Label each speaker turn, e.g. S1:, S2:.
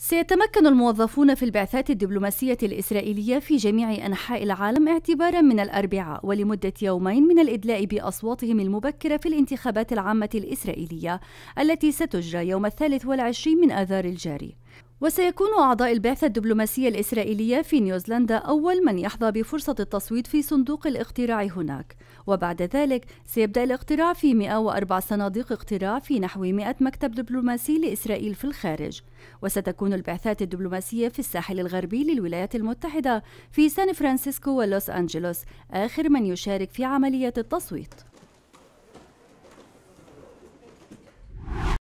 S1: سيتمكن الموظفون في البعثات الدبلوماسية الإسرائيلية في جميع أنحاء العالم اعتبارا من الأربعاء ولمدة يومين من الإدلاء بأصواتهم المبكرة في الانتخابات العامة الإسرائيلية التي ستجرى يوم الثالث والعشرين من آذار الجاري وسيكون أعضاء البعثة الدبلوماسية الإسرائيلية في نيوزيلندا أول من يحظى بفرصة التصويت في صندوق الاقتراع هناك وبعد ذلك سيبدأ الاقتراع في 104 صناديق اقتراع في نحو 100 مكتب دبلوماسي لإسرائيل في الخارج وستكون البعثات الدبلوماسية في الساحل الغربي للولايات المتحدة في سان فرانسيسكو ولوس أنجلوس آخر من يشارك في عملية التصويت